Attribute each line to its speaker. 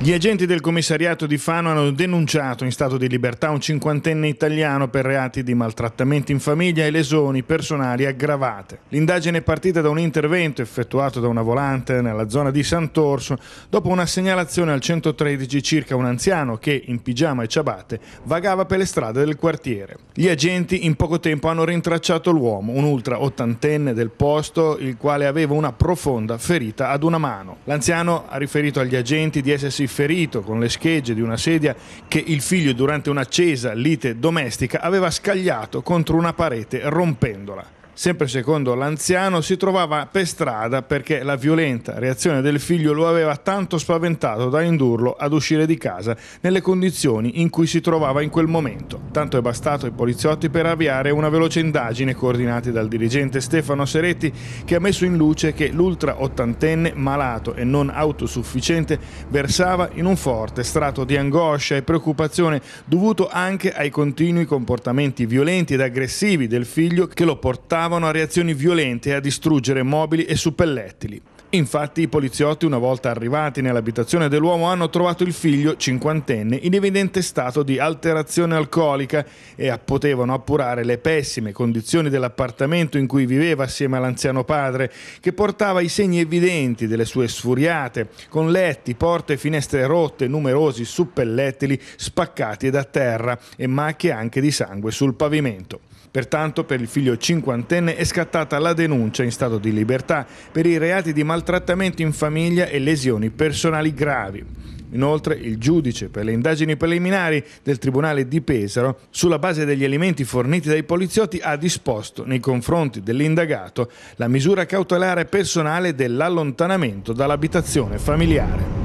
Speaker 1: Gli agenti del commissariato di Fano hanno denunciato in stato di libertà un cinquantenne italiano per reati di maltrattamenti in famiglia e lesioni personali aggravate. L'indagine è partita da un intervento effettuato da una volante nella zona di Sant'Orso dopo una segnalazione al 113 circa un anziano che, in pigiama e ciabatte, vagava per le strade del quartiere. Gli agenti in poco tempo hanno rintracciato l'uomo, un ultra ottantenne del posto, il quale aveva una profonda ferita ad una mano. L'anziano ha riferito agli agenti di essersi ferito con le schegge di una sedia che il figlio durante un'accesa lite domestica aveva scagliato contro una parete rompendola. Sempre secondo l'anziano, si trovava per strada perché la violenta reazione del figlio lo aveva tanto spaventato da indurlo ad uscire di casa nelle condizioni in cui si trovava in quel momento. Tanto è bastato ai poliziotti per avviare una veloce indagine coordinata dal dirigente Stefano Seretti che ha messo in luce che l'ultra ottantenne malato e non autosufficiente versava in un forte strato di angoscia e preoccupazione dovuto anche ai continui comportamenti violenti ed aggressivi del figlio che lo portava andavano a reazioni violente e a distruggere mobili e suppellettili. Infatti i poliziotti, una volta arrivati nell'abitazione dell'uomo, hanno trovato il figlio, cinquantenne, in evidente stato di alterazione alcolica e potevano appurare le pessime condizioni dell'appartamento in cui viveva assieme all'anziano padre, che portava i segni evidenti delle sue sfuriate, con letti, porte e finestre rotte, numerosi suppellettili spaccati da terra e macchie anche di sangue sul pavimento. Pertanto per il figlio cinquantenne è scattata la denuncia in stato di libertà per i reati di maltrattamento in famiglia e lesioni personali gravi. Inoltre il giudice per le indagini preliminari del Tribunale di Pesaro, sulla base degli elementi forniti dai poliziotti, ha disposto nei confronti dell'indagato la misura cautelare personale dell'allontanamento dall'abitazione familiare.